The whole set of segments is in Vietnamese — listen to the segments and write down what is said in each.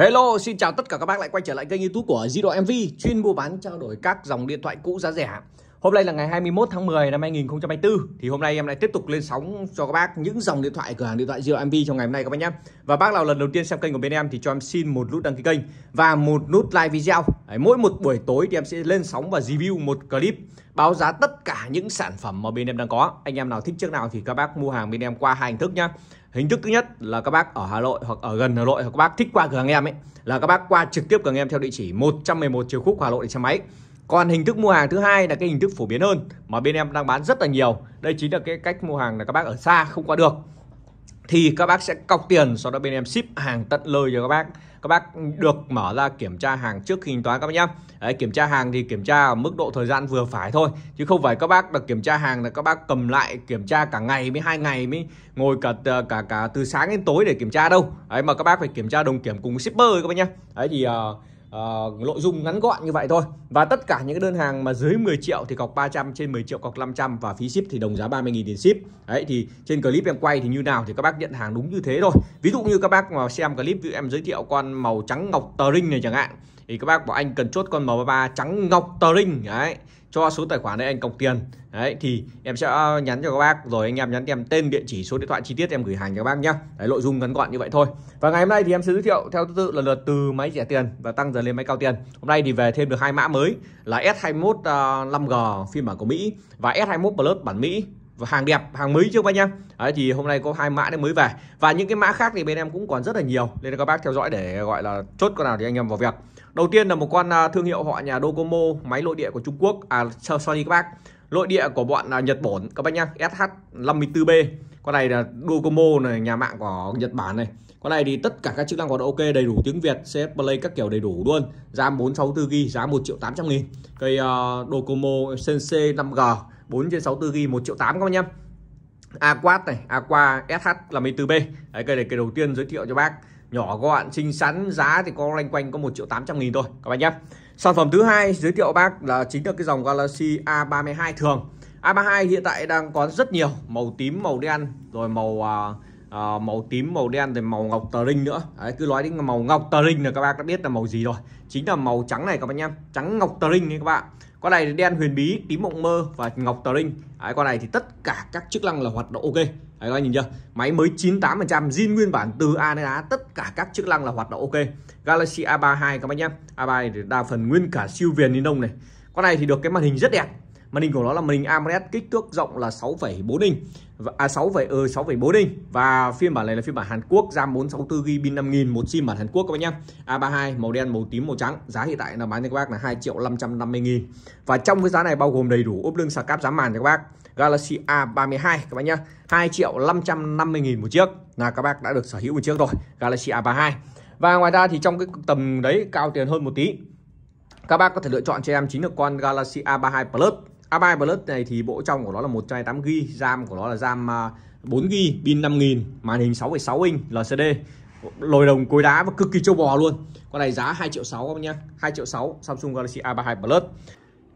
Hello, xin chào tất cả các bác lại quay trở lại kênh youtube của Di Độ MV chuyên mua bán trao đổi các dòng điện thoại cũ giá rẻ Hôm nay là ngày 21 tháng 10 năm 2024 Thì hôm nay em lại tiếp tục lên sóng cho các bác những dòng điện thoại cửa hàng điện thoại Di Độ MV trong ngày hôm nay các bác nhé Và bác nào lần đầu tiên xem kênh của bên em thì cho em xin một nút đăng ký kênh và một nút like video Đấy, Mỗi một buổi tối thì em sẽ lên sóng và review một clip báo giá tất cả những sản phẩm mà bên em đang có Anh em nào thích chiếc nào thì các bác mua hàng bên em qua hai hình thức nhé. Hình thức thứ nhất là các bác ở Hà Nội hoặc ở gần Hà Nội hoặc các bác thích qua cửa hàng em ấy là các bác qua trực tiếp cửa hàng em theo địa chỉ 111 Triều Khúc Hà Nội để xe máy. Còn hình thức mua hàng thứ hai là cái hình thức phổ biến hơn mà bên em đang bán rất là nhiều. Đây chính là cái cách mua hàng là các bác ở xa không qua được thì các bác sẽ cọc tiền sau đó bên em ship hàng tận nơi cho các bác các bác được mở ra kiểm tra hàng trước khi thanh toán các bác nhá Đấy, kiểm tra hàng thì kiểm tra mức độ thời gian vừa phải thôi chứ không phải các bác được kiểm tra hàng là các bác cầm lại kiểm tra cả ngày mới hai ngày mới ngồi cả ờ, cả cả từ sáng đến tối để kiểm tra đâu đấy mà các bác phải kiểm tra đồng kiểm cùng shipper các bác nhá đấy thì uh, uh, nội dung ngắn gọn như vậy thôi và tất cả những cái đơn hàng mà dưới 10 triệu thì cọc 300 trên 10 triệu cọc 500 và phí ship thì đồng giá 30.000 tiền ship đấy thì trên clip em quay thì như nào thì các bác nhận hàng đúng như thế thôi ví dụ như các bác mà xem clip em giới thiệu con màu trắng ngọc tờ này chẳng hạn thì các bác bảo anh cần chốt con M33 trắng ngọc tờ đấy cho số tài khoản đấy anh cọc tiền đấy thì em sẽ ờ, nhắn cho các bác rồi anh em nhắn kèm tên địa chỉ số điện thoại chi tiết em gửi hàng cho các bác nhá đấy nội dung ngắn gọn như vậy thôi và ngày hôm nay thì em sẽ giới thiệu theo thứ tự lần lượt từ máy rẻ tiền và tăng dần lên máy cao tiền hôm nay thì về thêm được hai mã mới là S21 5G phiên bản của Mỹ và S21 Plus bản Mỹ và hàng đẹp hàng mới chưa các nhá đấy, thì hôm nay có hai mã mới về và những cái mã khác thì bên em cũng còn rất là nhiều nên các bác theo dõi để gọi là chốt con nào thì anh em vào việc Đầu tiên là một con à, thương hiệu họ nhà Docomo, máy nội địa của Trung Quốc, à sorry các bác, nội địa của bọn à, Nhật Bản các bác nhá, SH54B. Con này là Docomo này, nhà mạng của Nhật Bản này. Con này thì tất cả các chức năng còn ok, đầy đủ tiếng Việt, CS Play các kiểu đầy đủ luôn. RAM 464GB, giá 1 triệu 800 nghìn. Cây uh, Docomo Sensei 5G, 4 trên 64GB, 1 triệu 8 các bác nhá. Aquat này, Aqua SH54B. Đấy, cây này cây đầu tiên giới thiệu cho bác nhỏ gọn xinh xắn giá thì có loanh quanh có một triệu tám trăm nghìn thôi các bạn nhé sản phẩm thứ hai giới thiệu bác là chính là cái dòng Galaxy A32 thường A32 hiện tại đang có rất nhiều màu tím màu đen rồi màu uh, màu tím màu đen rồi màu ngọc tờ linh nữa Đấy, cứ nói đến màu ngọc tờ linh là các bác đã biết là màu gì rồi chính là màu trắng này các bạn nhé trắng ngọc tờ linh đấy các bạn con này đen huyền bí tím mộng mơ và ngọc tờ linh Đấy, con này thì tất cả các chức năng là hoạt động ok Đấy, các anh nhìn chưa máy mới 98% zin nguyên bản từ A đến Á tất cả các chức năng là hoạt động ok Galaxy A32 các bác nhé A3 thì đa phần nguyên cả siêu viền ni lông này con này thì được cái màn hình rất đẹp màn hình của nó là màn hình AMOLED kích thước rộng là 6,4 inch và à, 6, ừ, 6,4 inch và phiên bản này là phiên bản Hàn Quốc RAM 464 GB pin 5000 một sim bản Hàn Quốc các bác nhá. A32 màu đen, màu tím, màu trắng. Giá hiện tại là bán cho các bác là 2 triệu 550 000 Và trong cái giá này bao gồm đầy đủ ốp lưng sạc cáp giá màn cho các bác. Galaxy A32 các bác nhá. 2 triệu 550 000 một chiếc là các bác đã được sở hữu một chiếc rồi, Galaxy A32. Và ngoài ra thì trong cái tầm đấy cao tiền hơn một tí các bác có thể lựa chọn cho em chính là con Galaxy A32 Plus A3 Plus này thì bộ trong của nó là 128GB RAM của nó là RAM 4GB à, pin 5000 màn hình 6,6 inch LCD lồi đồng cối đá và cực kỳ châu bò luôn con này giá 2 triệu 6 không nhá 2 triệu 6 Samsung Galaxy A32 Plus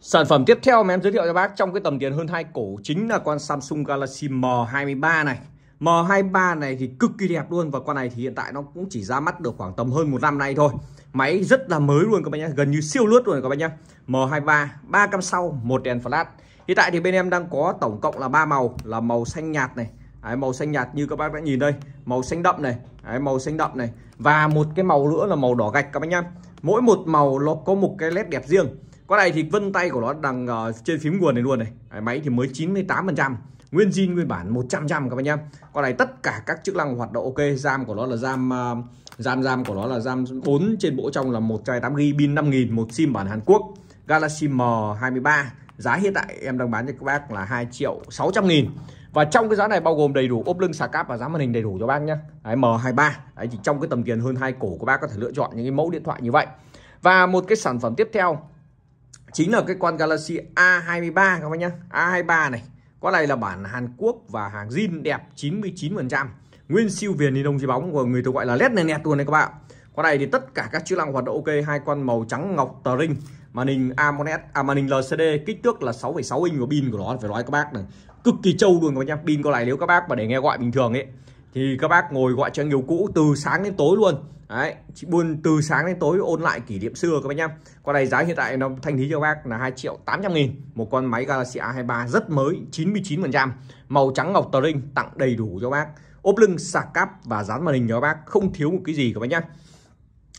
Sản phẩm tiếp theo mà em giới thiệu cho bác trong cái tầm tiền hơn hai cổ chính là con Samsung Galaxy M23 này. M23 này thì cực kỳ đẹp luôn và con này thì hiện tại nó cũng chỉ ra mắt được khoảng tầm hơn một năm nay thôi máy rất là mới luôn các bạn nhé gần như siêu lướt luôn các bạn nhé M23 ba cam sau một đèn flash hiện tại thì bên em đang có tổng cộng là ba màu là màu xanh nhạt này Đấy, màu xanh nhạt như các bác đã nhìn đây màu xanh đậm này Đấy, màu xanh đậm này và một cái màu nữa là màu đỏ gạch các bạn nhá mỗi một màu nó có một cái nét đẹp riêng con này thì vân tay của nó đang uh, trên phím nguồn này luôn này Đấy, máy thì mới 98 phần trăm nguyên zin nguyên bản 100 trăm các bạn nhá con này tất cả các chức năng hoạt động ok giam của nó là giam uh, RAM RAM của nó là RAM 4 trên bộ trong là một chai 8GB pin 5000 một sim bản Hàn Quốc Galaxy M23 giá hiện tại em đang bán cho các bác là 2 triệu 600 nghìn và trong cái giá này bao gồm đầy đủ ốp lưng xà cáp và giá màn hình đầy đủ cho bác nhé Đấy, M23 Đấy, thì trong cái tầm tiền hơn hai cổ của bác có thể lựa chọn những cái mẫu điện thoại như vậy và một cái sản phẩm tiếp theo chính là cái con Galaxy A23 các bác nhé A23 này có này là bản Hàn Quốc và hàng zin đẹp 99% nguyên siêu viền ni lông dưới bóng của người tôi gọi là led này nẹt luôn này các bạn con này thì tất cả các chức năng hoạt động ok hai con màu trắng ngọc tờ ring màn hình AMOLED à màn hình LCD kích thước là 6,6 inch của pin của nó phải nói các bác này cực kỳ trâu luôn các bác nhá pin con này nếu các bác mà để nghe gọi bình thường ấy thì các bác ngồi gọi cho nhiều cũ từ sáng đến tối luôn đấy chị buôn từ sáng đến tối ôn lại kỷ niệm xưa các bác nhá con này giá hiện tại nó thanh lý cho các bác là 2 triệu 800 nghìn một con máy Galaxy A23 rất mới 99 phần trăm màu trắng ngọc tờ ring tặng đầy đủ cho bác ốp lưng sạc cáp và dán màn hình cho bác không thiếu một cái gì các bác nhá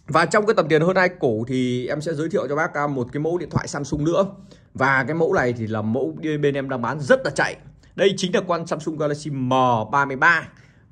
và trong cái tầm tiền hơn hai cổ thì em sẽ giới thiệu cho bác à, một cái mẫu điện thoại Samsung nữa và cái mẫu này thì là mẫu bên em đang bán rất là chạy đây chính là con Samsung Galaxy M33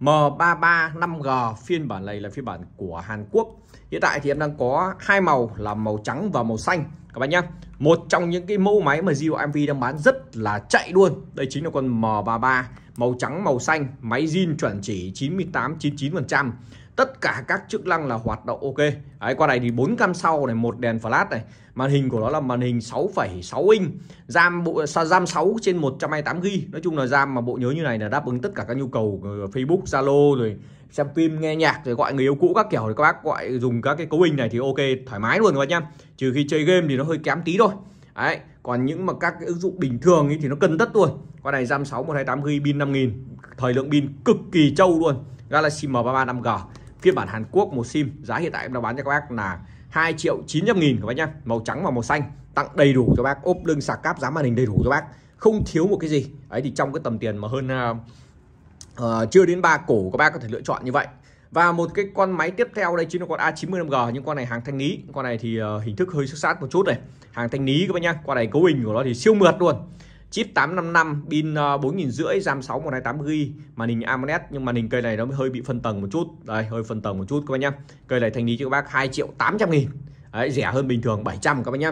M33 5G phiên bản này là phiên bản của Hàn Quốc hiện tại thì em đang có hai màu là màu trắng và màu xanh các bạn nhé một trong những cái mẫu máy mà Gio MV đang bán rất là chạy luôn đây chính là con M33 màu trắng màu xanh máy zin chuẩn chỉ 98 99% tất cả các chức năng là hoạt động ok đấy qua này thì bốn cam sau này một đèn flash này màn hình của nó là màn hình 6,6 inch RAM bộ RAM 6 trên 128 g nói chung là RAM mà bộ nhớ như này là đáp ứng tất cả các nhu cầu Facebook Zalo rồi xem phim nghe nhạc rồi gọi người yêu cũ các kiểu thì các bác gọi dùng các cái cấu hình này thì ok thoải mái luôn các bác nhá trừ khi chơi game thì nó hơi kém tí thôi Đấy, còn những mà các cái ứng dụng bình thường ấy thì nó cần tất luôn Con này RAM 6 128 GB pin 5000, thời lượng pin cực kỳ trâu luôn. Galaxy M33 5G, phiên bản Hàn Quốc một sim, giá hiện tại em đang bán cho các bác là 2 triệu 900 nghìn các bác nhá. Màu trắng và màu xanh, tặng đầy đủ cho bác, ốp lưng sạc cáp, giá màn hình đầy đủ cho bác, không thiếu một cái gì. Đấy thì trong cái tầm tiền mà hơn uh, chưa đến ba cổ các bác có thể lựa chọn như vậy và một cái con máy tiếp theo đây chính là con A95G nhưng con này hàng thanh lý con này thì uh, hình thức hơi xuất sắc một chút này hàng thanh lý các bác nhá con này cấu hình của nó thì siêu mượt luôn chip 855 pin ờ, bốn nghìn rưỡi ram 6 128 g màn hình AMOLED nhưng màn hình cây này nó hơi bị phân tầng một chút đây hơi phân tầng một chút các bác nhá cây này thanh lý cho các bác 2 triệu 800 nghìn Đấy, rẻ hơn bình thường 700 các bác nhá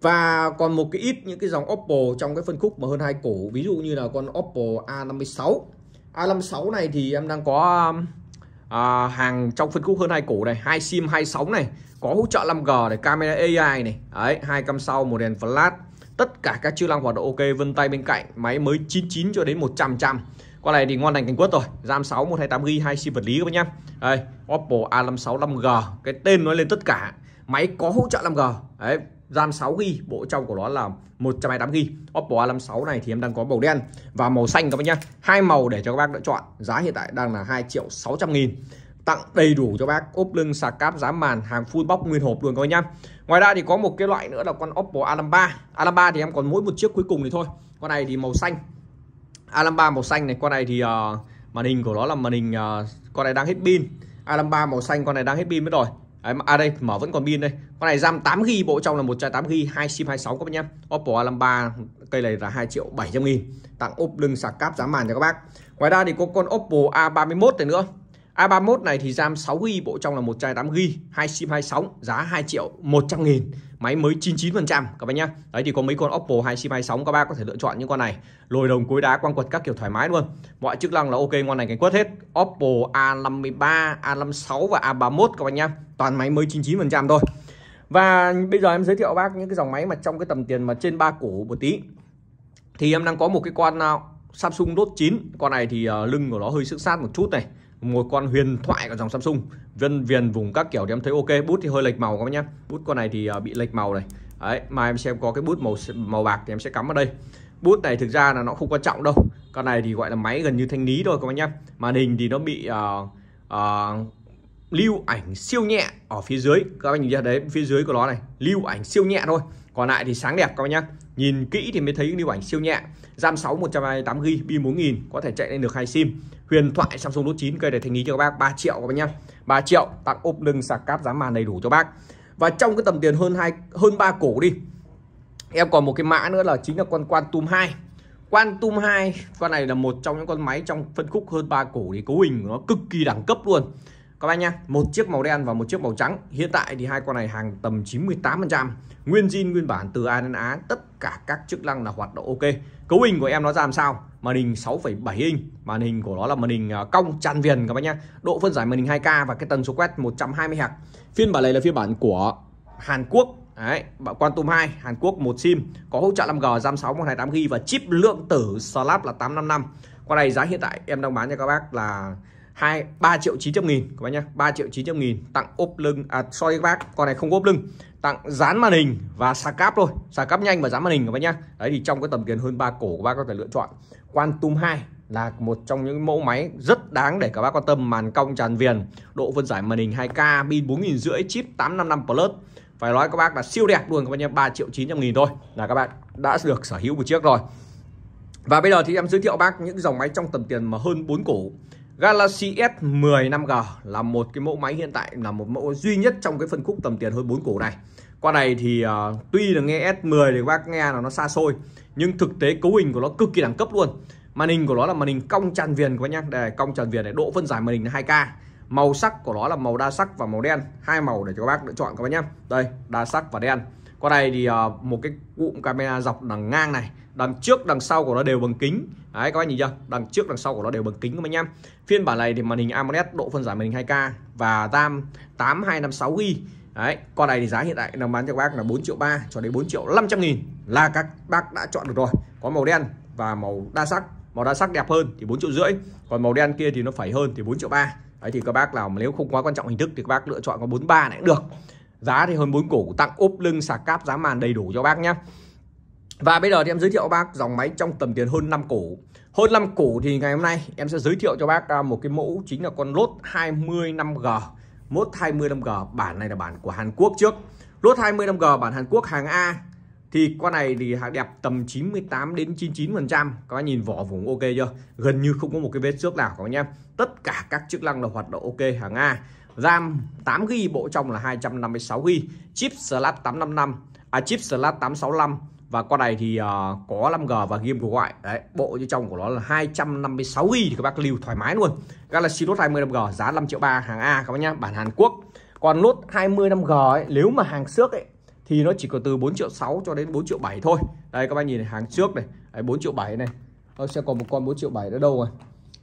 và còn một cái ít những cái dòng Oppo trong cái phân khúc mà hơn hai cổ ví dụ như là con Oppo A56 A56 này thì em đang có à, hàng trong phân khúc hơn hai cổ này hai sim hai sóng này có hỗ trợ 5G này camera AI này đấy hai cam sau một đèn flash tất cả các chức năng hoạt động ok vân tay bên cạnh máy mới 99 cho đến 100 trăm qua này thì ngon lành cánh quất rồi RAM 6 128 g hai sim vật lý các bác nhá đây Oppo A56 5G cái tên nói lên tất cả máy có hỗ trợ 5G đấy RAM 6GB bộ trong của nó là 128GB Oppo A56 này thì em đang có màu đen và màu xanh các bác nhá hai màu để cho các bác lựa chọn giá hiện tại đang là 2 triệu 600 nghìn tặng đầy đủ cho bác ốp lưng sạc cáp giá màn hàng full box nguyên hộp luôn các bác nhá ngoài ra thì có một cái loại nữa là con Oppo A53 A53 thì em còn mỗi một chiếc cuối cùng thì thôi con này thì màu xanh A53 màu xanh này con này thì uh, màn hình của nó là màn hình uh, con này đang hết pin A53 màu xanh con này đang hết pin mất rồi Đấy, à đây mở vẫn còn pin đây con này RAM 8 g bộ trong là một tám g hai sim hai sáu các bác nhé Oppo A53 cây này là 2 triệu bảy trăm nghìn tặng ốp lưng sạc cáp giá màn cho các bác ngoài ra thì có con Oppo A31 này nữa A31 này thì RAM 6GB bộ trong là 128GB, hai SIM 26, giá 2 triệu 100 nghìn, máy mới 99% các bạn nhá. Đấy thì có mấy con Oppo hai SIM 26 các bác có thể lựa chọn những con này. Lồi đồng cối đá quang quật các kiểu thoải mái luôn. Mọi chức năng là ok ngon này cánh quất hết. Oppo A53, A56 và A31 các bạn nhá. Toàn máy mới 99% thôi. Và bây giờ em giới thiệu bác những cái dòng máy mà trong cái tầm tiền mà trên 3 cổ một tí. Thì em đang có một cái con à, Samsung Note 9, con này thì à, lưng của nó hơi sức sát một chút này một con huyền thoại của dòng Samsung viên viền vùng các kiểu thì em thấy ok bút thì hơi lệch màu các bác nhá bút con này thì à, bị lệch màu này đấy mà em xem có cái bút màu màu bạc thì em sẽ cắm ở đây bút này thực ra là nó không quan trọng đâu con này thì gọi là máy gần như thanh lý thôi các bác nhá màn hình thì nó bị uh, uh, lưu ảnh siêu nhẹ ở phía dưới các bác nhìn ra đấy phía dưới của nó này lưu ảnh siêu nhẹ thôi còn lại thì sáng đẹp các bác nhá nhìn kỹ thì mới thấy lưu ảnh siêu nhẹ RAM 6 128GB pin 4000 có thể chạy lên được hai sim huyền thoại Samsung Note 9 cây để thành lý cho các bác 3 triệu các bác nhá 3 triệu tặng ốp lưng sạc cáp giá màn đầy đủ cho bác và trong cái tầm tiền hơn hai hơn ba cổ đi em còn một cái mã nữa là chính là con Quantum 2 Quantum 2 con này là một trong những con máy trong phân khúc hơn ba cổ thì cấu hình của nó cực kỳ đẳng cấp luôn các bác nhá một chiếc màu đen và một chiếc màu trắng hiện tại thì hai con này hàng tầm 98% nguyên zin nguyên bản từ A đến Á tất cả các chức năng là hoạt động ok cấu hình của em nó ra làm sao màn hình 6,7 inch màn hình của nó là màn hình à, cong tràn viền các bác nhá độ phân giải màn hình 2K và cái tần số quét 120 Hz phiên bản này là phiên bản của Hàn Quốc Đấy, quan Quantum 2, Hàn Quốc một sim có hỗ trợ 5G, RAM 6, 128GB và chip lượng tử Snap là 855. Con này giá hiện tại em đang bán cho các bác là hai ba triệu chín trăm nghìn các bác nhá ba triệu chín trăm nghìn tặng ốp lưng à sorry các bác con này không ốp lưng tặng dán màn hình và sạc cáp thôi sạc cáp nhanh và dán màn hình các bác nhá đấy thì trong cái tầm tiền hơn ba cổ các bác có thể lựa chọn Quantum 2 là một trong những mẫu máy rất đáng để các bác quan tâm màn cong tràn viền độ phân giải màn hình 2K pin bốn nghìn rưỡi chip 855 plus phải nói các bác là siêu đẹp luôn các bác nhá ba triệu chín trăm nghìn thôi là các bạn đã được sở hữu một chiếc rồi và bây giờ thì em giới thiệu bác những dòng máy trong tầm tiền mà hơn 4 cổ Galaxy S10 5G là một cái mẫu máy hiện tại là một mẫu duy nhất trong cái phân khúc tầm tiền hơn 4 cổ này. Qua này thì uh, tuy là nghe S10 thì các bác nghe là nó xa xôi nhưng thực tế cấu hình của nó cực kỳ đẳng cấp luôn. Màn hình của nó là màn hình cong tràn viền các bác nhé. Đây cong tràn viền để độ phân giải màn hình là 2K. Màu sắc của nó là màu đa sắc và màu đen, hai màu để cho các bác lựa chọn các bác nhé. Đây, đa sắc và đen. Qua này thì uh, một cái cụm camera dọc đằng ngang này đằng trước đằng sau của nó đều bằng kính đấy các anh nhìn chưa đằng trước đằng sau của nó đều bằng kính các anh nhá phiên bản này thì màn hình AMOLED độ phân giải màn hình 2K và RAM 8256 GB đấy con này thì giá hiện tại đang bán cho các bác là 4 triệu 3 cho đến 4 triệu 500 nghìn là các bác đã chọn được rồi có màu đen và màu đa sắc màu đa sắc đẹp hơn thì 4 triệu rưỡi còn màu đen kia thì nó phải hơn thì 4 triệu 3 đấy thì các bác nào mà nếu không quá quan trọng hình thức thì các bác lựa chọn con 43 này cũng được giá thì hơn 4 củ tặng úp lưng sạc cáp giá màn đầy đủ cho bác nhé và bây giờ thì em giới thiệu bác dòng máy trong tầm tiền hơn 5 cổ Hơn 5 cổ thì ngày hôm nay em sẽ giới thiệu cho bác à, một cái mẫu chính là con lốt 25G. Mốt 25G bản này là bản của Hàn Quốc trước. Lốt 25G bản Hàn Quốc hàng A thì con này thì hàng đẹp tầm 98 đến 99%. Các bạn nhìn vỏ vùng ok chưa? Gần như không có một cái vết xước nào các bạn nhé. Tất cả các chức năng là hoạt động ok hàng A. RAM 8GB bộ trong là 256GB, chip Slot 855, à chip Slot 865 và con này thì uh, có 5G và game của gọi đấy bộ như trong của nó là 256 GB thì các bác lưu thoải mái luôn Galaxy Note 20 5G giá 5 triệu ba hàng A các bác nhá bản Hàn Quốc còn Note 20 5G ấy, nếu mà hàng xước ấy thì nó chỉ có từ 4 triệu 6 cho đến 4 triệu 7 thôi đây các bác nhìn này, hàng trước này đấy, 4 triệu 7 này nó sẽ còn một con 4 triệu 7 nữa đâu rồi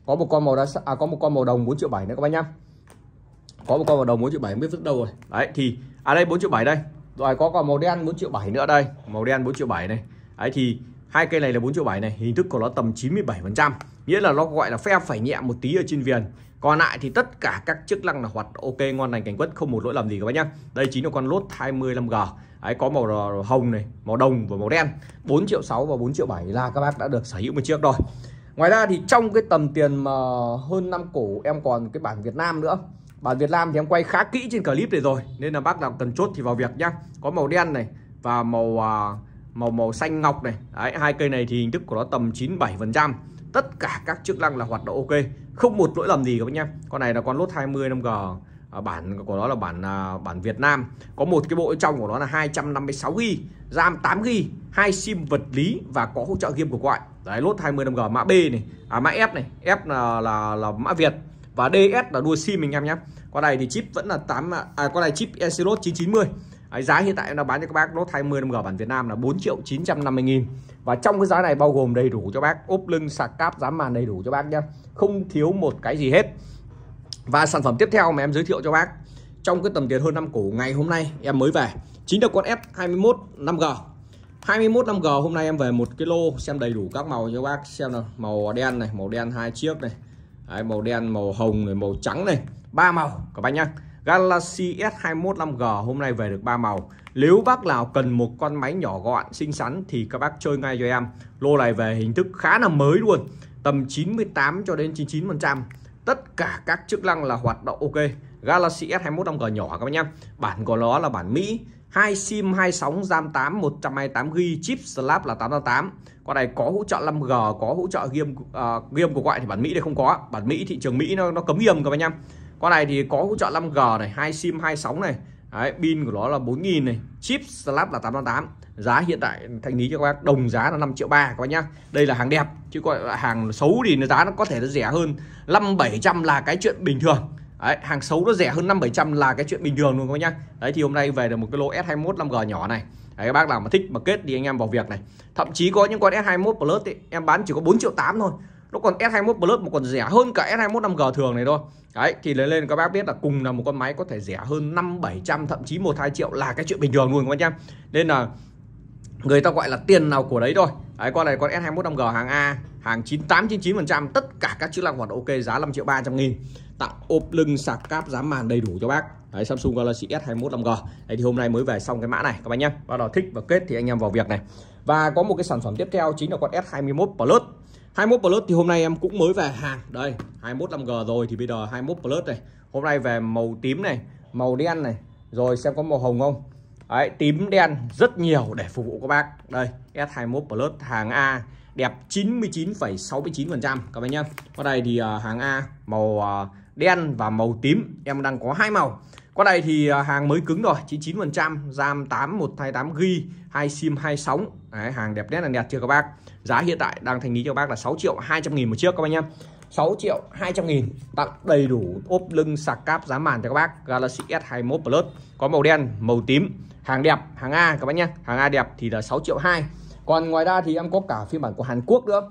có một con màu đá à, có một con màu đồng 4 triệu 7 nữa các bác nhá có một con màu đồng 4 triệu 7 biết rất đâu rồi đấy thì à đây 4 triệu 7 đây rồi có còn màu đen 4 triệu 7 nữa đây màu đen 4 triệu 7 này ấy thì hai cây này là 4 triệu 7 này hình thức của nó tầm 97 phần trăm nghĩa là nó gọi là phe phải nhẹ một tí ở trên viền còn lại thì tất cả các chức năng là hoạt ok ngon lành cảnh quất không một lỗi lầm gì các bác nhá đây chính là con lốt 25G ấy có màu hồng này màu đồng và màu đen 4 triệu 6 và 4 triệu 7 là các bác đã được sở hữu một chiếc rồi ngoài ra thì trong cái tầm tiền mà hơn năm cổ em còn cái bản Việt Nam nữa Bản Việt Nam thì em quay khá kỹ trên clip này rồi Nên là bác nào cần chốt thì vào việc nhá Có màu đen này và màu à, màu màu xanh ngọc này Đấy, hai cây này thì hình thức của nó tầm 97% Tất cả các chức năng là hoạt động ok Không một lỗi lầm gì các bác nhé Con này là con lốt 20 5G à, Bản của nó là bản à, bản Việt Nam Có một cái bộ trong của nó là 256 g RAM 8 g hai sim vật lý và có hỗ trợ game của gọi Đấy lốt 20 5G mã B này à, mã F này F là, là, là mã Việt và DS là đuôi sim mình em nhé con này thì chip vẫn là 8 à con này chip Exynos 990 Đấy, giá hiện tại em đang bán cho các bác lốt 20 5G bản Việt Nam là 4 triệu 950 nghìn và trong cái giá này bao gồm đầy đủ cho bác ốp lưng sạc cáp dán màn đầy đủ cho bác nhé không thiếu một cái gì hết và sản phẩm tiếp theo mà em giới thiệu cho bác trong cái tầm tiền hơn năm củ ngày hôm nay em mới về chính là con S 21 5G hôm nay em về một cái lô xem đầy đủ các màu cho bác xem nào màu đen này màu đen hai chiếc này Đấy, màu đen màu hồng rồi màu trắng này ba màu các bác nhá Galaxy S21 5G hôm nay về được ba màu nếu bác nào cần một con máy nhỏ gọn xinh xắn thì các bác chơi ngay cho em lô này về hình thức khá là mới luôn tầm 98 cho đến 99 phần trăm tất cả các chức năng là hoạt động ok Galaxy S21 5G nhỏ các bác nhá bản của nó là bản Mỹ hai sim hai sóng RAM 8 128 g chip slab là 888 con này có hỗ trợ 5G có hỗ trợ game uh, game của gọi thì bản Mỹ đây không có bản Mỹ thị trường Mỹ nó nó cấm game các bạn nhá con này thì có hỗ trợ 5G này hai sim hai sóng này Đấy, pin của nó là 4.000 này chip slab là 888 giá hiện tại thanh lý cho các bác đồng giá là 5 triệu ba các bác nhá đây là hàng đẹp chứ gọi là hàng xấu thì giá nó có thể nó rẻ hơn 5 700 là cái chuyện bình thường Đấy, hàng xấu nó rẻ hơn 5 700 là cái chuyện bình thường luôn các nhá. Đấy thì hôm nay về được một cái lô S21 5G nhỏ này. Đấy, các bác nào mà thích mà kết thì anh em vào việc này. Thậm chí có những con S21 Plus ấy, em bán chỉ có 4 triệu 8 thôi. Nó còn S21 Plus mà còn rẻ hơn cả S21 5G thường này thôi. Đấy thì lấy lên các bác biết là cùng là một con máy có thể rẻ hơn 5 700 thậm chí 1 2 triệu là cái chuyện bình thường luôn các bác nhá. Nên là người ta gọi là tiền nào của đấy thôi. Đấy con này con S21 5G hàng A, hàng 98 99% tất cả các chức năng hoạt ok giá 5 triệu 300 nghìn tặng ốp lưng sạc cáp dán màn đầy đủ cho bác đấy, Samsung Galaxy S21 5G đấy, thì hôm nay mới về xong cái mã này các bạn nhé bác nào thích và kết thì anh em vào việc này và có một cái sản phẩm tiếp theo chính là con S21 Plus 21 Plus thì hôm nay em cũng mới về hàng đây 21 5G rồi thì bây giờ 21 Plus này hôm nay về màu tím này màu đen này rồi xem có màu hồng không Đấy, tím đen rất nhiều để phục vụ các bác đây S21 Plus hàng A đẹp 99,69% các bác nhé ở đây thì à, hàng A màu à, đen và màu tím em đang có hai màu qua đây thì à, hàng mới cứng rồi 99% RAM 8 128 g hai sim hai sóng Đấy, hàng đẹp nét là đẹp chưa các bác giá hiện tại đang thành lý cho các bác là 6 triệu 200 nghìn một chiếc các bác nhé 6 triệu 200 nghìn tặng đầy đủ ốp lưng sạc cáp giá màn cho các bác Galaxy S21 Plus có màu đen màu tím hàng đẹp hàng A các bác nhé hàng A đẹp thì là 6 triệu 2 còn ngoài ra thì em có cả phiên bản của Hàn Quốc nữa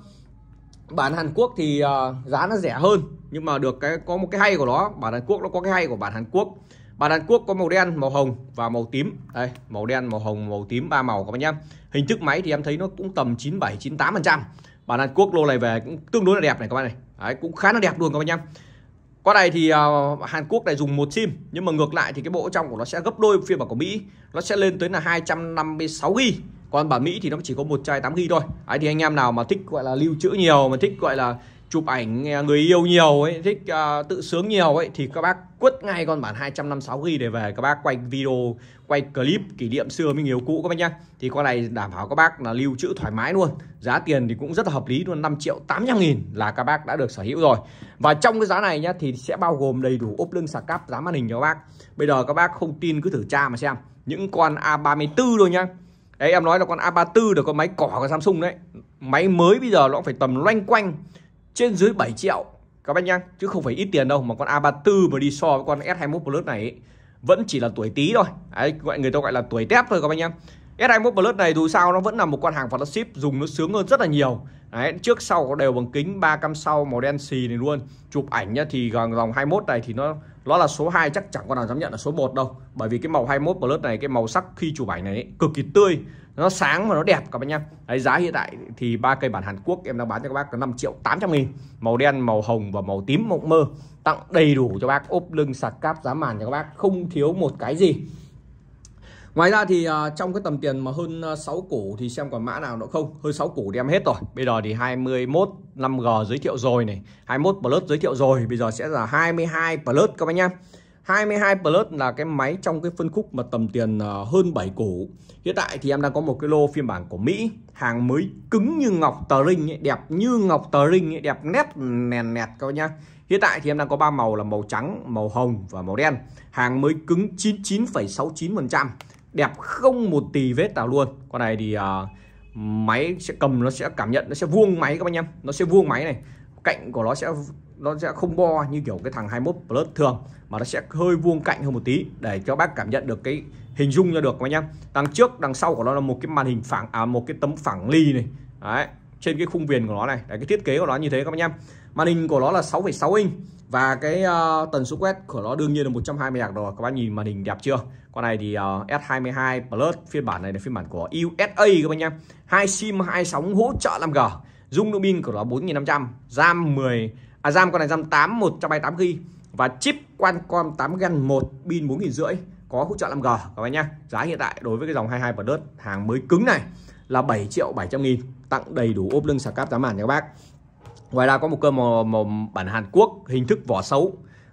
bản Hàn Quốc thì uh, giá nó rẻ hơn nhưng mà được cái có một cái hay của nó bản Hàn Quốc nó có cái hay của bản Hàn Quốc bản Hàn Quốc có màu đen màu hồng và màu tím đây màu đen màu hồng màu tím ba màu các bạn nhé hình thức máy thì em thấy nó cũng tầm 97 98 phần trăm bản Hàn Quốc lô này về cũng tương đối là đẹp này các bạn này đấy, cũng khá là đẹp luôn các bạn nhé qua này thì uh, Hàn Quốc này dùng một sim nhưng mà ngược lại thì cái bộ trong của nó sẽ gấp đôi phiên bản của Mỹ nó sẽ lên tới là 256 GB còn bản Mỹ thì nó chỉ có một chai 8 gb thôi ấy thì anh em nào mà thích gọi là lưu trữ nhiều mà thích gọi là chụp ảnh người yêu nhiều ấy thích uh, tự sướng nhiều ấy thì các bác quất ngay con bản 256 gb để về các bác quay video quay clip kỷ niệm xưa với người yêu cũ các bác nhá thì con này đảm bảo các bác là lưu trữ thoải mái luôn giá tiền thì cũng rất là hợp lý luôn 5 triệu 800 nghìn là các bác đã được sở hữu rồi và trong cái giá này nhá thì sẽ bao gồm đầy đủ ốp lưng sạc cáp giá màn hình cho các bác bây giờ các bác không tin cứ thử tra mà xem những con A34 thôi nhá đấy em nói là con A34 được con máy cỏ của Samsung đấy máy mới bây giờ nó phải tầm loanh quanh trên dưới 7 triệu các bác nhá chứ không phải ít tiền đâu mà con A34 mà đi so với con S21 Plus này ấy, vẫn chỉ là tuổi tí thôi đấy, gọi người ta gọi là tuổi tép thôi các bác nhá S21 Plus này dù sao nó vẫn là một con hàng flagship dùng nó sướng hơn rất là nhiều Đấy, trước sau có đều bằng kính ba cam sau màu đen xì này luôn chụp ảnh nhá, thì gần dòng 21 này thì nó nó là số 2 chắc chẳng con nào dám nhận là số 1 đâu bởi vì cái màu 21 plus này cái màu sắc khi chụp ảnh này ấy, cực kỳ tươi nó sáng và nó đẹp các bạn nhá Đấy, giá hiện tại thì ba cây bản Hàn Quốc em đang bán cho các bác là 5 triệu 800 nghìn màu đen màu hồng và màu tím mộng mơ tặng đầy đủ cho bác ốp lưng sạc cáp giá màn cho các bác không thiếu một cái gì Ngoài ra thì à, trong cái tầm tiền mà hơn 6 à, củ thì xem còn mã nào nữa không Hơn 6 củ đem hết rồi Bây giờ thì 21 5G giới thiệu rồi này 21 Plus giới thiệu rồi Bây giờ sẽ là 22 Plus các bác nhá 22 Plus là cái máy trong cái phân khúc mà tầm tiền à, hơn 7 củ Hiện tại thì em đang có một cái lô phiên bản của Mỹ Hàng mới cứng như ngọc tờ rinh ấy, Đẹp như ngọc tờ rinh ấy, Đẹp nét nền nẹt các bác nhá Hiện tại thì em đang có ba màu là màu trắng, màu hồng và màu đen Hàng mới cứng 99,69% đẹp không một tí vết nào luôn con này thì uh, máy sẽ cầm nó sẽ cảm nhận nó sẽ vuông máy các anh em nó sẽ vuông máy này cạnh của nó sẽ nó sẽ không bo như kiểu cái thằng 21 Plus thường mà nó sẽ hơi vuông cạnh hơn một tí để cho bác cảm nhận được cái hình dung ra được các anh em đằng trước đằng sau của nó là một cái màn hình phẳng à một cái tấm phẳng ly này đấy trên cái khung viền của nó này Đấy, cái thiết kế của nó như thế các bác nhá màn hình của nó là 6,6 inch và cái uh, tần số quét của nó đương nhiên là 120 Hz rồi các bác nhìn màn hình đẹp chưa con này thì uh, ờ, S22 Plus phiên bản này là phiên bản của USA các bác nhá hai sim hai sóng hỗ trợ 5G dung lượng pin của nó 4500 RAM 10 à RAM con này RAM 8 128 GB và chip Qualcomm 8 Gen 1 pin 4500 có hỗ trợ 5G các bác nhá giá hiện tại đối với cái dòng 22 Plus hàng mới cứng này là 7 triệu 700 nghìn tặng đầy đủ ốp lưng sạc cáp tám màn nha các bác ngoài ra có một cơ màu, màu bản Hàn Quốc hình thức vỏ xấu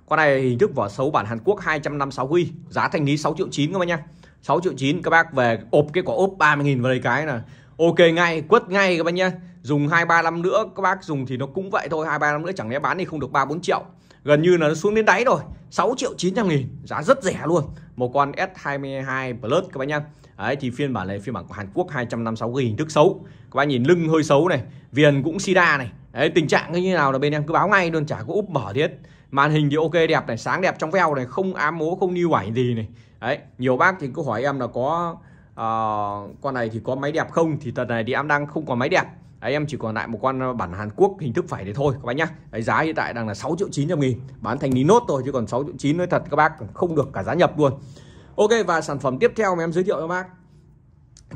con này hình thức vỏ xấu bản Hàn Quốc 256 huy giá thanh lý 6 triệu 9 các bác nhé, 6 triệu 9 các bác về ốp cái quả ốp 30.000 vào đây cái là ok ngay quất ngay các bác nhé, dùng 2 3 năm nữa các bác dùng thì nó cũng vậy thôi 2 3 năm nữa chẳng lẽ bán thì không được 3 4 triệu gần như là nó xuống đến đáy rồi 6 triệu 900 nghìn giá rất rẻ luôn một con S22 Plus các bạn nhá Đấy, thì phiên bản này phiên bản của Hàn Quốc 256 cái hình thức xấu các bạn nhìn lưng hơi xấu này viền cũng sida này Đấy, tình trạng như thế nào là bên em cứ báo ngay luôn chả có úp mở thiết màn hình thì ok đẹp này sáng đẹp trong veo này không ám mố không niu ảnh gì này Đấy, nhiều bác thì cứ hỏi em là có uh, con này thì có máy đẹp không thì thật này thì em đang không có máy đẹp Đấy, em chỉ còn lại một con ờ, bản Hàn Quốc hình thức phải thế thôi các bác nhá Đấy, giá hiện tại đang là 6 triệu 900 nghìn bán thành lý nốt thôi chứ còn 6 triệu 9 nói thật các bác không được cả giá nhập luôn Ok và sản phẩm tiếp theo mà em giới thiệu cho bác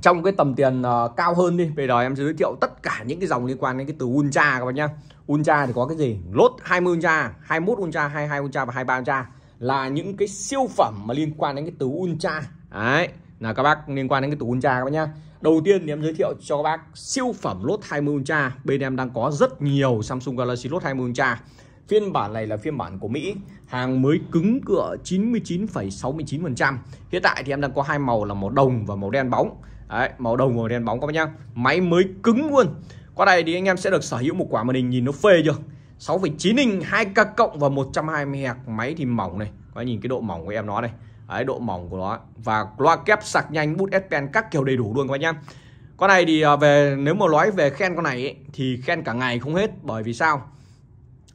trong cái tầm tiền uh, cao hơn đi bây giờ em giới thiệu tất cả những cái dòng liên quan đến cái từ Ultra các bác nhá Ultra thì có cái gì lốt 20 Ultra 21 Ultra 22 Ultra và 23 Ultra là những cái siêu phẩm mà liên quan đến cái từ Ultra đấy là các bác liên quan đến cái từ Ultra các bác nhá Đầu tiên thì em giới thiệu cho các bác siêu phẩm lốt 20 Ultra. Bên em đang có rất nhiều Samsung Galaxy lốt 20 Ultra. Phiên bản này là phiên bản của Mỹ, hàng mới cứng cựa 99,69%. Hiện tại thì em đang có hai màu là màu đồng và màu đen bóng. Đấy, màu đồng và màu đen bóng các bác nhá. Máy mới cứng luôn. Qua đây thì anh em sẽ được sở hữu một quả màn hình nhìn nó phê chưa? 6,9 inch, 2K cộng và 120 Hz, máy thì mỏng này. Các nhìn cái độ mỏng của em nó đây. Đấy, độ mỏng của nó và loa kép sạc nhanh bút S-Pen các kiểu đầy đủ luôn các bạn nhá con này thì à, về nếu mà nói về khen con này ấy, thì khen cả ngày không hết bởi vì sao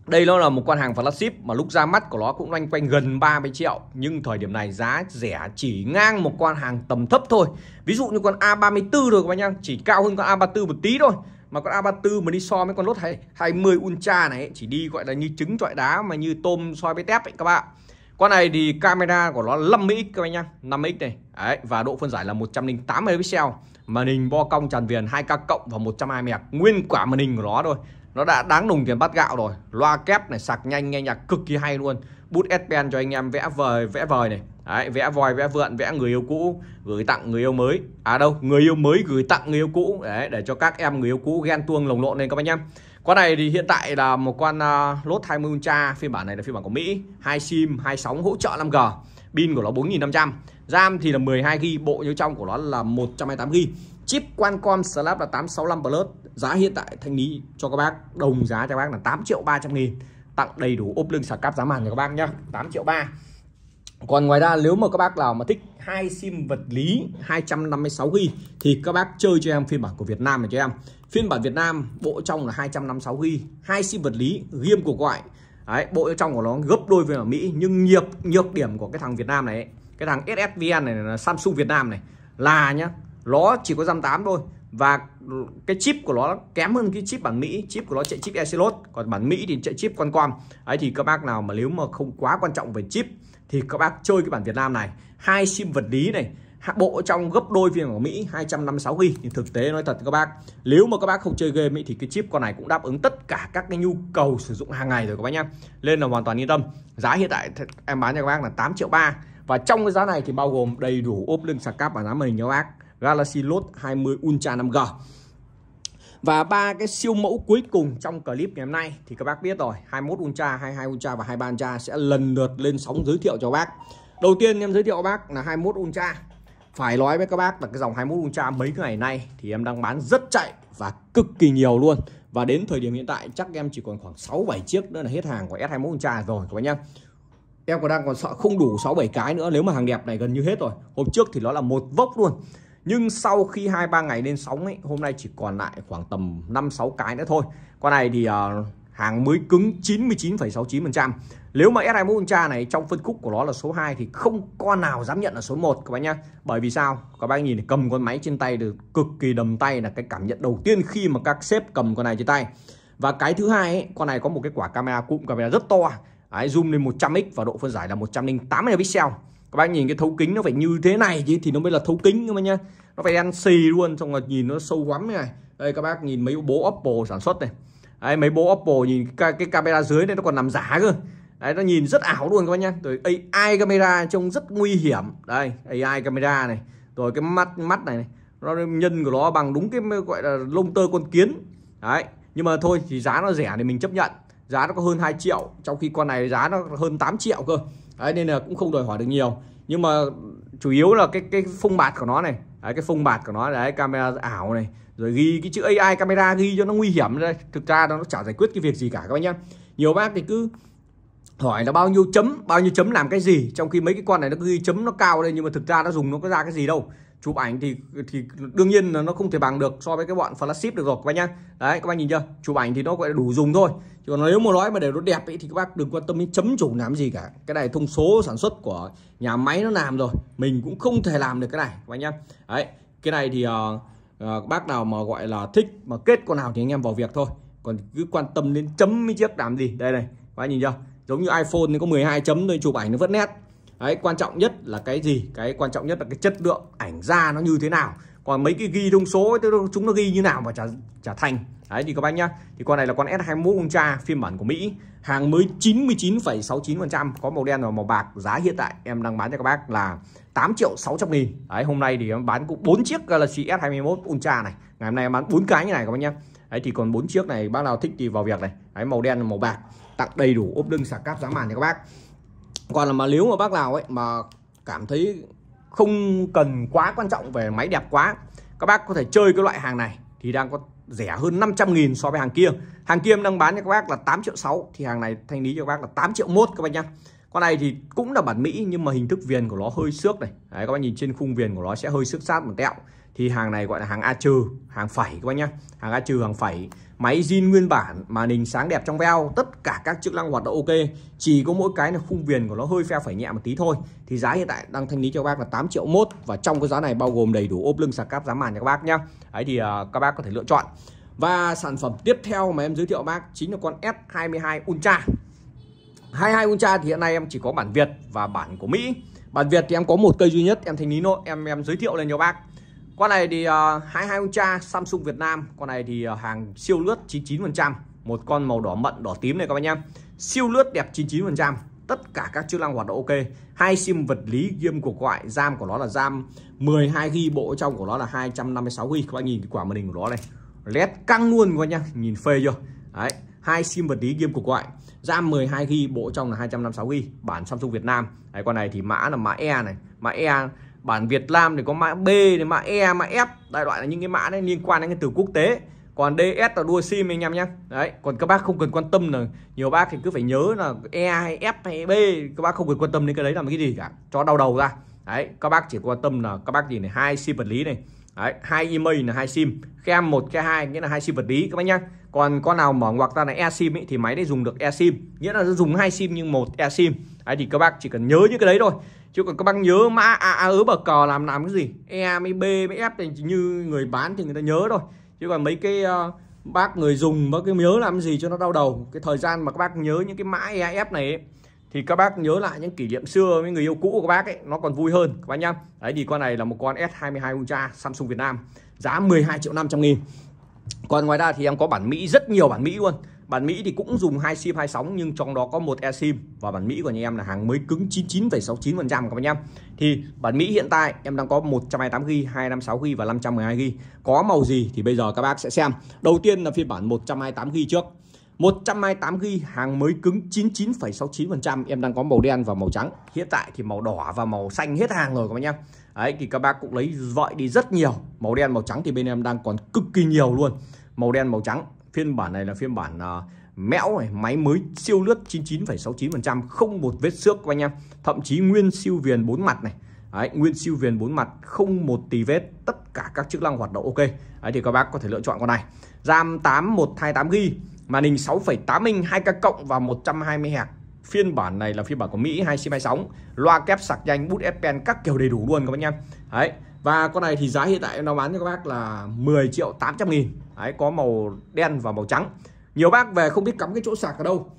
đây nó là một con hàng flagship mà lúc ra mắt của nó cũng loanh quanh gần 30 triệu Nhưng thời điểm này giá rẻ chỉ ngang một con hàng tầm thấp thôi Ví dụ như con A34 được các bạn nhá Chỉ cao hơn con A34 một tí thôi Mà con A34 mà đi so với con lốt 20 Ultra này ấy, Chỉ đi gọi là như trứng trọi đá mà như tôm soi với tép ấy các bạn con này thì camera của nó 50x các anh nhá 5x này Đấy, và độ phân giải là 108 megapixel màn hình bo cong tràn viền 2K cộng và 120 Hz nguyên quả màn hình của nó thôi nó đã đáng đồng tiền bát gạo rồi loa kép này sạc nhanh nghe nhạc cực kỳ hay luôn bút S Pen cho anh em vẽ vời vẽ vời này Đấy, vẽ vòi vẽ vượn vẽ người yêu cũ gửi tặng người yêu mới à đâu người yêu mới gửi tặng người yêu cũ Đấy, để cho các em người yêu cũ ghen tuông lồng lộn lên các anh em con này thì hiện tại là một con uh, à, lốt 20 Ultra phiên bản này là phiên bản của Mỹ hai sim hai sóng hỗ trợ 5G pin của nó 4500 RAM thì là 12GB bộ nhớ trong của nó là 128GB chip Qualcomm Snapdragon là 865 Plus giá hiện tại thanh lý cho các bác đồng giá cho các bác là 8 triệu 300 nghìn tặng đầy đủ ốp lưng sạc cáp giá màn cho các bác nhá 8 triệu 3 còn ngoài ra nếu mà các bác nào mà thích hai sim vật lý 256GB thì các bác chơi cho em phiên bản của Việt Nam này cho em phiên bản Việt Nam bộ trong là 256 ghi hai sim vật lý game của gọi Đấy, bộ trong của nó gấp đôi về ở Mỹ nhưng nhược nhược điểm của cái thằng Việt Nam này ấy, cái thằng SSVN này là Samsung Việt Nam này là nhá nó chỉ có RAM 8 thôi và cái chip của nó kém hơn cái chip bản Mỹ chip của nó chạy chip Exynos còn bản Mỹ thì chạy chip Qualcomm ấy thì các bác nào mà nếu mà không quá quan trọng về chip thì các bác chơi cái bản Việt Nam này hai sim vật lý này hạ bộ trong gấp đôi phiên bản của Mỹ 256 GB thì thực tế nói thật các bác nếu mà các bác không chơi game ấy, thì cái chip con này cũng đáp ứng tất cả các cái nhu cầu sử dụng hàng ngày rồi các bác nhé nên là hoàn toàn yên tâm giá hiện tại em bán cho các bác là 8 triệu ba và trong cái giá này thì bao gồm đầy đủ ốp lưng sạc cáp và giá màn hình cho bác Galaxy Note 20 Ultra 5G và ba cái siêu mẫu cuối cùng trong clip ngày hôm nay thì các bác biết rồi 21 Ultra, 22 Ultra và 23 Ultra sẽ lần lượt lên sóng giới thiệu cho bác đầu tiên em giới thiệu bác là 21 Ultra phải nói với các bác là cái dòng 21 Ultra mấy ngày nay thì em đang bán rất chạy và cực kỳ nhiều luôn và đến thời điểm hiện tại chắc em chỉ còn khoảng 6 7 chiếc nữa là hết hàng của S21 Ultra rồi các bác nhá. Em còn đang còn sợ không đủ 6 7 cái nữa nếu mà hàng đẹp này gần như hết rồi. Hôm trước thì nó là một vốc luôn. Nhưng sau khi 2 3 ngày lên sóng ấy, hôm nay chỉ còn lại khoảng tầm 5 6 cái nữa thôi. Con này thì uh, hàng mới cứng 99,69% nếu mà S21 Ultra này trong phân khúc của nó là số 2 thì không con nào dám nhận là số 1 các bạn nhá bởi vì sao các bạn nhìn cầm con máy trên tay được cực kỳ đầm tay là cái cảm nhận đầu tiên khi mà các sếp cầm con này trên tay và cái thứ hai ấy, con này có một cái quả camera cụm camera rất to Đấy, zoom lên 100x và độ phân giải là 108 megapixel các bác nhìn cái thấu kính nó phải như thế này chứ thì nó mới là thấu kính các bác nhá nó phải đen xì luôn xong rồi nhìn nó sâu quắm như này đây các bác nhìn mấy bố apple sản xuất này đấy, mấy bố Oppo nhìn cái, cái camera dưới này nó còn nằm giả cơ đấy nó nhìn rất ảo luôn các bác nhá rồi AI camera trông rất nguy hiểm đây AI camera này rồi cái mắt mắt này, này nó nhân của nó bằng đúng cái gọi là lông tơ con kiến đấy nhưng mà thôi thì giá nó rẻ thì mình chấp nhận giá nó có hơn 2 triệu trong khi con này giá nó hơn 8 triệu cơ đấy nên là cũng không đòi hỏi được nhiều nhưng mà chủ yếu là cái cái phông bạt của nó này đấy, cái phông bạt của nó đấy camera ảo này rồi ghi cái chữ AI camera ghi cho nó nguy hiểm đây thực ra nó chả giải quyết cái việc gì cả các bác nhá nhiều bác thì cứ hỏi là bao nhiêu chấm bao nhiêu chấm làm cái gì trong khi mấy cái con này nó ghi chấm nó cao lên nhưng mà thực ra nó dùng nó có ra cái gì đâu chụp ảnh thì thì đương nhiên là nó không thể bằng được so với cái bọn flagship được rồi các bác nhá đấy các bác nhìn chưa chụp ảnh thì nó gọi đủ dùng thôi chứ còn nếu mà nói mà để nó đẹp ấy thì các bác đừng quan tâm đến chấm chủ làm gì cả cái này thông số sản xuất của nhà máy nó làm rồi mình cũng không thể làm được cái này các bác nhá đấy cái này thì uh, Ờ, bác nào mà gọi là thích mà kết con nào thì anh em vào việc thôi còn cứ quan tâm đến chấm mấy chiếc làm gì đây này các nhìn chưa giống như iPhone thì có 12 chấm thôi chụp ảnh nó vẫn nét đấy quan trọng nhất là cái gì cái quan trọng nhất là cái chất lượng ảnh ra nó như thế nào còn mấy cái ghi thông số ấy, chúng nó ghi như nào mà chả chả thành đấy thì các bác nhá thì con này là con S21 Ultra phiên bản của Mỹ hàng mới 99,69% có màu đen và màu bạc giá hiện tại em đang bán cho các bác là 8 triệu 600 nghìn đấy hôm nay thì em bán cũng 4 chiếc Galaxy S21 Ultra này ngày hôm nay em bán 4 cái như này các bác nhá đấy thì còn 4 chiếc này bác nào thích thì vào việc này đấy màu đen màu bạc tặng đầy đủ ốp lưng sạc cáp giá màn cho các bác còn là mà nếu mà bác nào ấy mà cảm thấy không cần quá quan trọng về máy đẹp quá các bác có thể chơi cái loại hàng này thì đang có rẻ hơn 500 nghìn so với hàng kia hàng kia em đang bán cho các bác là 8 triệu 6 thì hàng này thanh lý cho các bác là 8 triệu mốt các bác nhá con này thì cũng là bản Mỹ nhưng mà hình thức viền của nó hơi xước này Đấy, các bác nhìn trên khung viền của nó sẽ hơi xước sát một tẹo thì hàng này gọi là hàng A trừ hàng phẩy các bác nhá hàng A trừ hàng phẩy máy zin nguyên bản màn hình sáng đẹp trong veo tất cả các chức năng hoạt động ok chỉ có mỗi cái là khung viền của nó hơi phe phải nhẹ một tí thôi thì giá hiện tại đang thanh lý cho các bác là 8 triệu mốt và trong cái giá này bao gồm đầy đủ ốp lưng sạc cáp giá màn cho các bác nhá ấy thì à, các bác có thể lựa chọn và sản phẩm tiếp theo mà em giới thiệu bác chính là con S22 Ultra 22 Ultra thì hiện nay em chỉ có bản Việt và bản của Mỹ bản Việt thì em có một cây duy nhất em thanh lý nó em em giới thiệu lên cho bác con này thì ờ, hai hai Ultra Samsung Việt Nam con này thì ờ, hàng siêu lướt 99% một con màu đỏ mận đỏ tím này các bạn nhé siêu lướt đẹp 99% tất cả các chức năng hoạt động ok hai sim vật lý game cuộc gọi RAM của nó là RAM 12 ghi bộ trong của nó là 256 ghi các bạn nhìn cái quả màn hình của nó này led căng luôn các bạn nhá nhìn phê chưa đấy hai sim vật lý game cuộc gọi RAM 12 ghi bộ trong là 256 ghi bản Samsung Việt Nam đấy con này thì mã là mã E này mã E bản Việt Nam thì có mã B đến mã E mã F đại loại là những cái mã đấy liên quan đến cái từ quốc tế còn DS là đua sim anh em nhé đấy còn các bác không cần quan tâm là nhiều bác thì cứ phải nhớ là E hay F hay B các bác không cần quan tâm đến cái đấy là cái gì cả cho đau đầu ra đấy các bác chỉ quan tâm là các bác gì này hai sim vật lý này đấy hai email là hai sim khe một khe hai nghĩa là hai sim vật lý các bác nhá còn con nào mở ngoặc ra là e sim ấy, thì máy đấy dùng được e sim nghĩa là dùng hai sim nhưng một e sim đấy thì các bác chỉ cần nhớ những cái đấy thôi chứ còn các bác nhớ mã a a ớ bờ cờ làm làm cái gì e mấy b mấy f thì chỉ như người bán thì người ta nhớ thôi chứ còn mấy cái uh, bác người dùng mấy cái nhớ làm gì cho nó đau đầu cái thời gian mà các bác nhớ những cái mã e f này ấy, thì các bác nhớ lại những kỷ niệm xưa với người yêu cũ của các bác ấy nó còn vui hơn các bác nhá đấy thì con này là một con S22 Ultra Samsung Việt Nam giá 12 triệu năm trăm nghìn còn ngoài ra thì em có bản Mỹ rất nhiều bản Mỹ luôn bản Mỹ thì cũng dùng hai sim hai sóng nhưng trong đó có một e sim và bản Mỹ của nhà em là hàng mới cứng 99,69% các bạn nhá. Thì bản Mỹ hiện tại em đang có 128 GB, 256 GB và 512 GB. Có màu gì thì bây giờ các bác sẽ xem. Đầu tiên là phiên bản 128 GB trước. 128 GB hàng mới cứng 99,69% em đang có màu đen và màu trắng. Hiện tại thì màu đỏ và màu xanh hết hàng rồi các bạn nhá. Đấy thì các bác cũng lấy vội đi rất nhiều. Màu đen màu trắng thì bên em đang còn cực kỳ nhiều luôn. Màu đen màu trắng phiên bản này là phiên bản uh, mẽo này máy mới siêu lướt 99,69% không một vết xước các anh em thậm chí nguyên siêu viền bốn mặt này Đấy, nguyên siêu viền bốn mặt không một tì vết tất cả các chức năng hoạt động ok Đấy, thì các bác có thể lựa chọn con này RAM 8128GB màn hình 6,8 inch 2K cộng và 120 Hz phiên bản này là phiên bản của Mỹ hai hai 226 loa kép sạc nhanh bút pen các kiểu đầy đủ luôn các bác nhá đấy và con này thì giá hiện tại nó bán cho các bác là 10 triệu 800 nghìn đấy có màu đen và màu trắng nhiều bác về không biết cắm cái chỗ sạc ở đâu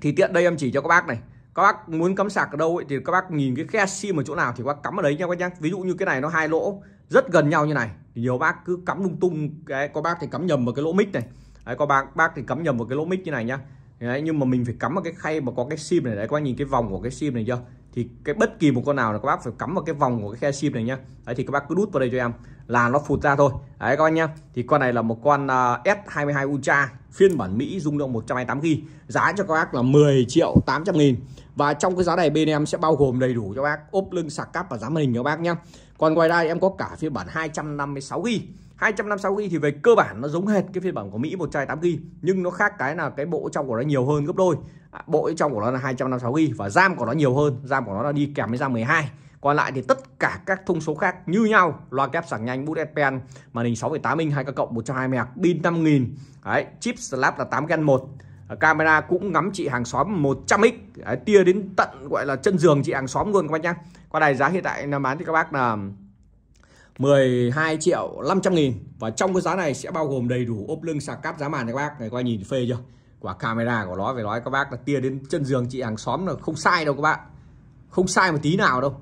thì tiện đây em chỉ cho các bác này các bác muốn cắm sạc ở đâu ấy, thì các bác nhìn cái khe sim ở chỗ nào thì các bác cắm ở đấy nha các bác nhá ví dụ như cái này nó hai lỗ rất gần nhau như này thì nhiều bác cứ cắm lung tung cái có bác thì cắm nhầm vào cái lỗ mic này đấy, có bác bác thì cắm nhầm vào cái lỗ mic như này nhá đấy, nhưng mà mình phải cắm vào cái khay mà có cái sim này đấy các bác nhìn cái vòng của cái sim này chưa thì cái bất kỳ một con nào là các bác phải cắm vào cái vòng của cái khe sim này nhá đấy thì các bác cứ đút vào đây cho em là nó phụt ra thôi đấy các bác nhá thì con này là một con uh, à, S22 Ultra phiên bản Mỹ dung lượng 128 g, giá cho các bác là 10 triệu 800 nghìn và trong cái giá này bên em sẽ bao gồm đầy đủ cho bác ốp lưng sạc cáp và giá màn hình cho bác nhá còn ngoài ra em có cả phiên bản 256GB 256GB thì về cơ bản nó giống hệt cái phiên bản của Mỹ một chai 128GB nhưng nó khác cái là cái bộ trong của nó nhiều hơn gấp đôi. À, bộ trong của nó là 256GB và RAM của nó nhiều hơn, RAM của nó là đi kèm với RAM 12. Còn lại thì tất cả các thông số khác như nhau, loa kép sạc nhanh, bút pen, màn hình 6,8 inch 2K cộng 120 Hz, pin 5000. Đấy, chip Snap là 8 Gen 1. Ờ, camera cũng ngắm chị hàng xóm 100x, đấy, tia đến tận gọi là chân giường chị hàng xóm luôn các bác nhá. qua này giá hiện tại là bán thì các bác là 12 triệu 500 nghìn và trong cái giá này sẽ bao gồm đầy đủ ốp lưng sạc cáp giá màn cho các bác này các nhìn phê chưa quả camera của nó phải nói các bác là tia đến chân giường chị hàng xóm là không sai đâu các bạn không sai một tí nào đâu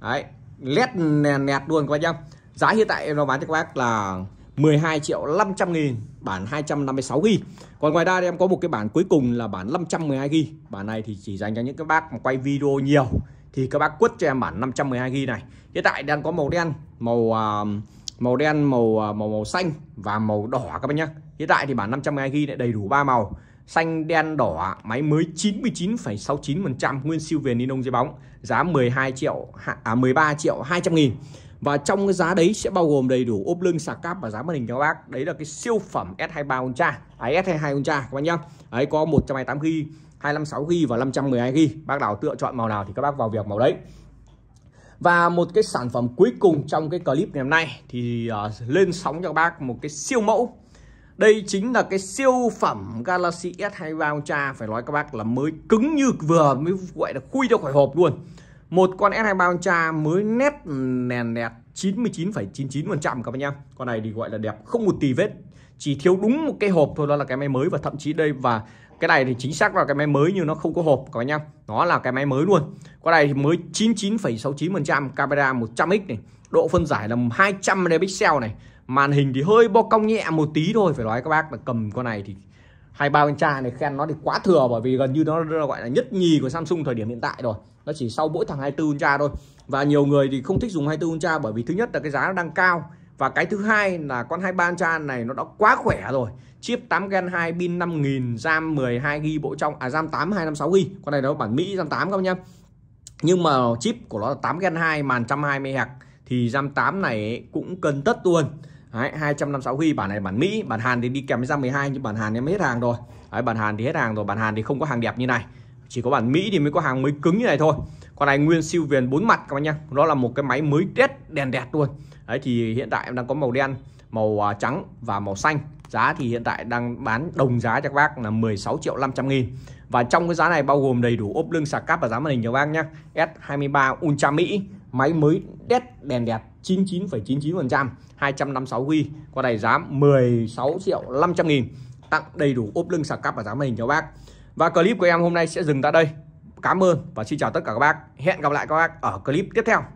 đấy lét nẹt, nẹt luôn các bác nhá giá hiện tại em nó bán cho các bác là 12 triệu 500 nghìn bản 256 g còn ngoài ra thì em có một cái bản cuối cùng là bản 512 g bản này thì chỉ dành cho những các bác mà quay video nhiều thì các bác quất cho em bản 512 g này hiện tại đang có màu đen màu uh, màu đen màu à, màu màu xanh và màu đỏ các bác nhé hiện tại thì bản 512 g lại đầy đủ ba màu xanh đen đỏ máy mới 99,69% nguyên siêu viền ni lông dưới bóng giá 12 triệu à 13 triệu 200 nghìn và trong cái giá đấy sẽ bao gồm đầy đủ ốp lưng sạc cáp và giá màn hình cho các bác đấy là cái siêu phẩm S23 Ultra à, S22 Ultra các bác nhá đấy có 128 GB 256GB và 512GB bác nào tựa chọn màu nào thì các bác vào việc màu đấy và một cái sản phẩm cuối cùng trong cái clip ngày hôm nay thì uh, lên sóng cho các bác một cái siêu mẫu đây chính là cái siêu phẩm Galaxy S23 Ultra phải nói các bác là mới cứng như vừa mới gọi là khui ra khỏi hộp luôn một con S23 Ultra mới nét nèn nẹt 99,99% các bác nhá. Con này thì gọi là đẹp không một tì vết, chỉ thiếu đúng một cái hộp thôi đó là cái máy mới và thậm chí đây và cái này thì chính xác là cái máy mới nhưng nó không có hộp các bạn nhá nó là cái máy mới luôn con này thì mới trăm camera 100x này độ phân giải là 200 megapixel này màn hình thì hơi bo cong nhẹ một tí thôi phải nói các bác là cầm con này thì hai ba con trai này khen nó thì quá thừa bởi vì gần như nó gọi là nhất nhì của Samsung thời điểm hiện tại rồi nó chỉ sau mỗi thằng 24 ultra thôi và nhiều người thì không thích dùng 24 ultra bởi vì thứ nhất là cái giá nó đang cao và cái thứ hai là con 23 inch này nó đã quá khỏe rồi chip 8 gen 2 pin 5000 RAM 12 g bộ trong à RAM 8 256 g con này nó bản Mỹ RAM 8 các nhá nhưng mà chip của nó là 8 gen 2 màn 120 Hz thì RAM 8 này cũng cân tất luôn Đấy, 256 GB bản này bản Mỹ bản Hàn thì đi kèm với RAM 12 nhưng bản Hàn em hết hàng rồi Đấy, bản Hàn thì hết hàng rồi bản Hàn thì không có hàng đẹp như này chỉ có bản Mỹ thì mới có hàng mới cứng như này thôi con này nguyên siêu viền bốn mặt các bạn nhá nó là một cái máy mới test đèn đẹp luôn đấy thì hiện tại em đang có màu đen màu à, trắng và màu xanh giá thì hiện tại đang bán đồng giá cho các bác là 16 triệu 500 nghìn và trong cái giá này bao gồm đầy đủ ốp lưng sạc cáp và giá màn hình cho bác nhé S23 Ultra Mỹ máy mới đét đèn đẹp 99,99% 256 g. con này giá 16 triệu 500 nghìn tặng đầy đủ ốp lưng sạc cáp và giá màn hình cho bác và clip của em hôm nay sẽ dừng tại đây cảm ơn và xin chào tất cả các bác hẹn gặp lại các bác ở clip tiếp theo